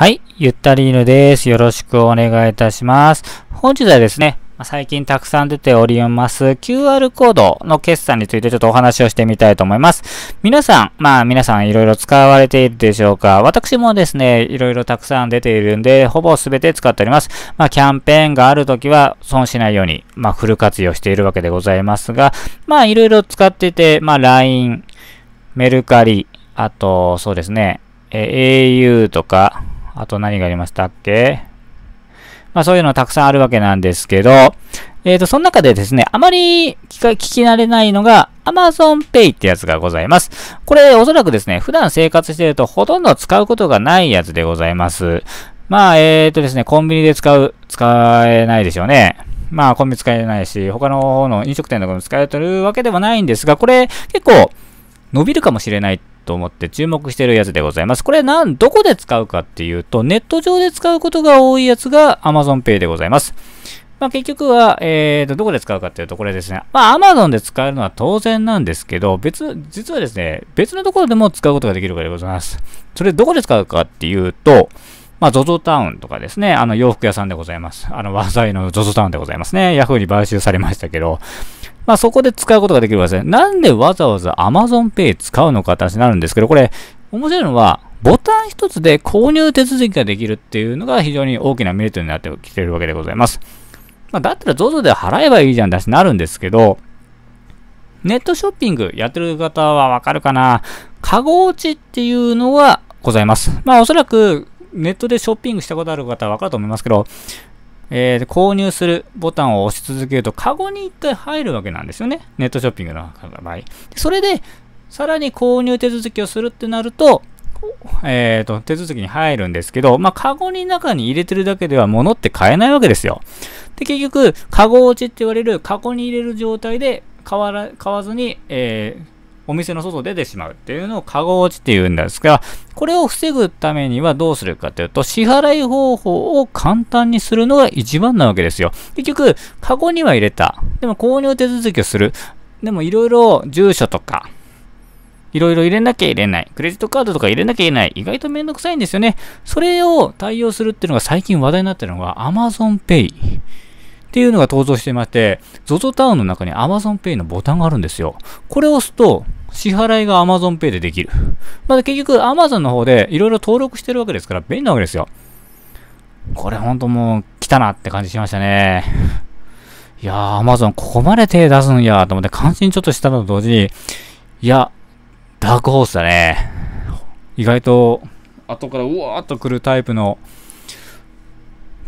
はい。ゆったり犬です。よろしくお願いいたします。本日はですね、最近たくさん出ております QR コードの決算についてちょっとお話をしてみたいと思います。皆さん、まあ皆さんいろいろ使われているでしょうか。私もですね、いろいろたくさん出ているんで、ほぼ全て使っております。まあキャンペーンがあるときは損しないように、まあフル活用しているわけでございますが、まあいろいろ使ってて、まあ LINE、メルカリ、あと、そうですね、え au とか、あと何がありましたっけまあそういうのたくさんあるわけなんですけど、えっ、ー、と、その中でですね、あまり聞き慣れないのが Amazon Pay ってやつがございます。これおそらくですね、普段生活してるとほとんど使うことがないやつでございます。まあ、えっ、ー、とですね、コンビニで使う、使えないでしょうね。まあ、コンビニ使えないし、他の方の飲食店とかも使えてるわけでもないんですが、これ結構伸びるかもしれないと思って注目してるやつでございます。これなん、どこで使うかっていうと、ネット上で使うことが多いやつが Amazon Pay でございます。まあ、結局は、えー、と、どこで使うかっていうと、これですね。まあ、Amazon で使えるのは当然なんですけど、別、実はですね、別のところでも使うことができるからでございます。それどこで使うかっていうと、まあ、ZOZO タウンとかですね、あの、洋服屋さんでございます。あの、和裁の ZOZO タウンでございますね。Yahoo に買収されましたけど、まあ、そこで使うことができるわけですね。なんでわざわざ AmazonPay 使うのかって話になるんですけど、これ、面白いのは、ボタン一つで購入手続きができるっていうのが非常に大きなメリットになってきてるわけでございます。まあ、だったら ZOZO で払えばいいじゃんだしなるんですけど、ネットショッピングやってる方はわかるかなカゴ落ちっていうのはございます。まあおそらくネットでショッピングしたことある方はわかると思いますけど、えー、購入するボタンを押し続けると、カゴに一回入るわけなんですよね。ネットショッピングの場合。それで、さらに購入手続きをするってなると、えっ、ー、と、手続きに入るんですけど、まあ、カゴに中に入れてるだけでは物って買えないわけですよ。で、結局、カゴ落ちって言われる、カゴに入れる状態で買わら、買わずに、えーお店の外出てしまうっていうのをカゴ落ちって言うんですが、これを防ぐためにはどうするかというと、支払い方法を簡単にするのが一番なわけですよ。結局、カゴには入れた。でも購入手続きをする。でもいろいろ住所とか、いろいろ入れなきゃ入れない。クレジットカードとか入れなきゃいけない。意外とめんどくさいんですよね。それを対応するっていうのが最近話題になってるのが Amazon Pay っていうのが登場してまして、ZOZO タウンの中に Amazon Pay のボタンがあるんですよ。これを押すと、支払いが AmazonPay でできる。まあ、結局 Amazon の方でいろいろ登録してるわけですから便利なわけですよ。これほんともう来たなって感じしましたね。いやー、Amazon ここまで手出すんやと思って関心ちょっとしたのと同時に、いや、ダークホースだね。意外と後からうわーっと来るタイプの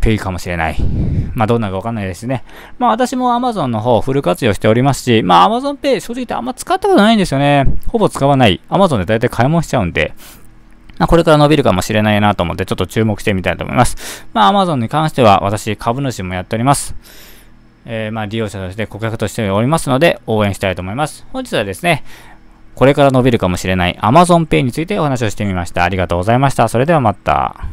ペイかもしれない。まあ、どうなるかわかんないですね。まあ、私も Amazon の方フル活用しておりますし、まあ、Amazon Pay 正直言ってあんま使ったことないんですよね。ほぼ使わない。Amazon で大体買い物しちゃうんで。まあ、これから伸びるかもしれないなと思って、ちょっと注目してみたいと思います。まあ、Amazon に関しては、私、株主もやっております。えー、まあ、利用者として顧客としておりますので、応援したいと思います。本日はですね、これから伸びるかもしれない Amazon Pay についてお話をしてみました。ありがとうございました。それではまた。